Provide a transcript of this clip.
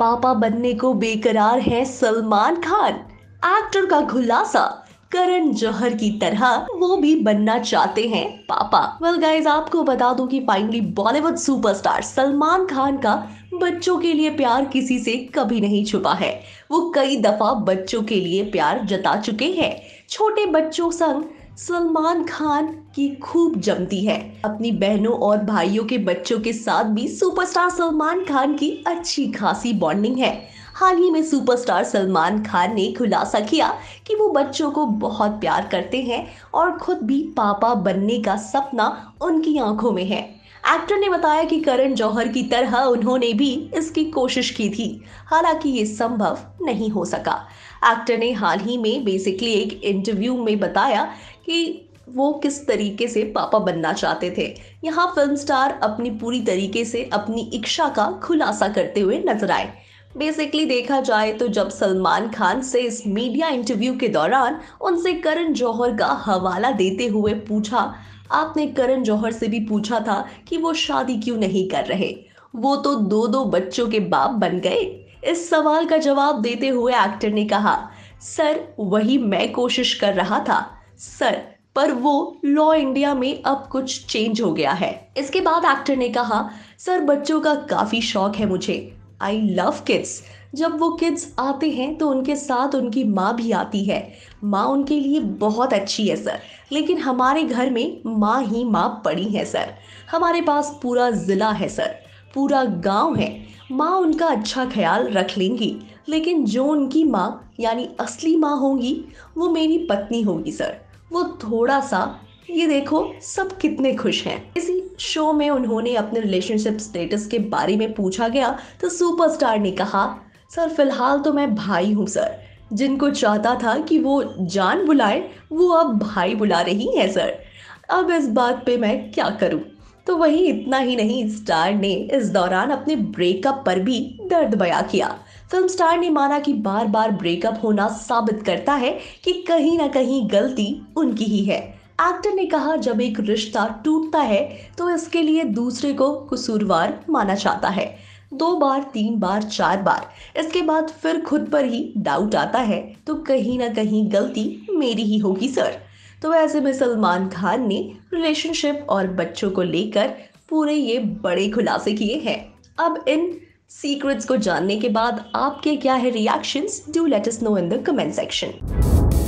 पापा बनने को बेकरार है सलमान खान एक्टर का खुलासा करण जौहर की तरह वो भी बनना चाहते हैं पापा वेल well गाइज आपको बता दूं कि finally Bollywood superstar Salman Khan का बच्चों के लिए प्यार किसी से कभी नहीं छुपा है वो कई दफा बच्चों के लिए प्यार जता चुके हैं छोटे बच्चों संग सलमान खान की खूब जमती है अपनी बहनों और भाइयों के बच्चों के साथ भी सुपरस्टार सलमान खान की अच्छी खासी बॉन्डिंग है हाल ही में सुपरस्टार सलमान खान ने खुलासा किया कि वो बच्चों को बहुत प्यार करते हैं और खुद भी पापा बनने का सपना उनकी आंखों में है एक्टर ने बताया कि करण जौहर की तरह उन्होंने भी इसकी कोशिश की थी हालांकि ये संभव नहीं हो सका एक्टर ने हाल ही में बेसिकली एक इंटरव्यू में बताया कि वो किस तरीके से पापा बनना चाहते थे यहाँ फिल्म स्टार अपनी पूरी तरीके से अपनी इच्छा का खुलासा करते हुए नजर आए बेसिकली देखा जाए तो जब सलमान खान से इस मीडिया इंटरव्यू के दौरान उनसे करण जौहर का हवाला देते हुए पूछा आपने करण जौहर से भी पूछा था कि वो शादी क्यों नहीं कर रहे वो तो दो दो बच्चों के बाप बन गए इस सवाल का जवाब देते हुए एक्टर ने कहा सर वही मैं कोशिश कर रहा था सर पर वो लॉ इंडिया में अब कुछ चेंज हो गया है इसके बाद एक्टर ने कहा सर बच्चों का काफ़ी शौक है मुझे आई लव किड्स जब वो किड्स आते हैं तो उनके साथ उनकी माँ भी आती है माँ उनके लिए बहुत अच्छी है सर लेकिन हमारे घर में माँ ही माँ पड़ी है सर हमारे पास पूरा ज़िला है सर पूरा गांव है माँ उनका अच्छा ख्याल रख लेंगी लेकिन जो उनकी माँ यानी असली माँ होंगी वो मेरी पत्नी होगी सर वो थोड़ा सा ये देखो सब कितने खुश हैं इसी शो में उन्होंने अपने रिलेशनशिप स्टेटस के बारे में पूछा गया तो सुपरस्टार ने कहा सर फिलहाल तो मैं भाई हूँ सर जिनको चाहता था कि वो जान बुलाए वो अब भाई बुला रही है सर अब इस बात पे मैं क्या करूँ तो वही इतना ही नहीं स्टार ने इस दौरान अपने ब्रेकअप पर भी दर्द बया किया फिल्म स्टार ने माना कि बार बार ब्रेकअप होना साबित करता है कि कहीं ना कहीं गलती उनकी ही है एक्टर ने कहा जब एक रिश्ता टूटता है तो इसके लिए दूसरे को कसूरवार माना जाता है दो बार तीन बार चार बार इसके बाद फिर खुद पर ही डाउट आता है तो कहीं ना कहीं गलती मेरी ही होगी सर तो ऐसे में सलमान खान ने रिलेशनशिप और बच्चों को लेकर पूरे ये बड़े खुलासे किए हैं अब इन सीक्रेट्स को जानने के बाद आपके क्या है reactions do let us know in the comment section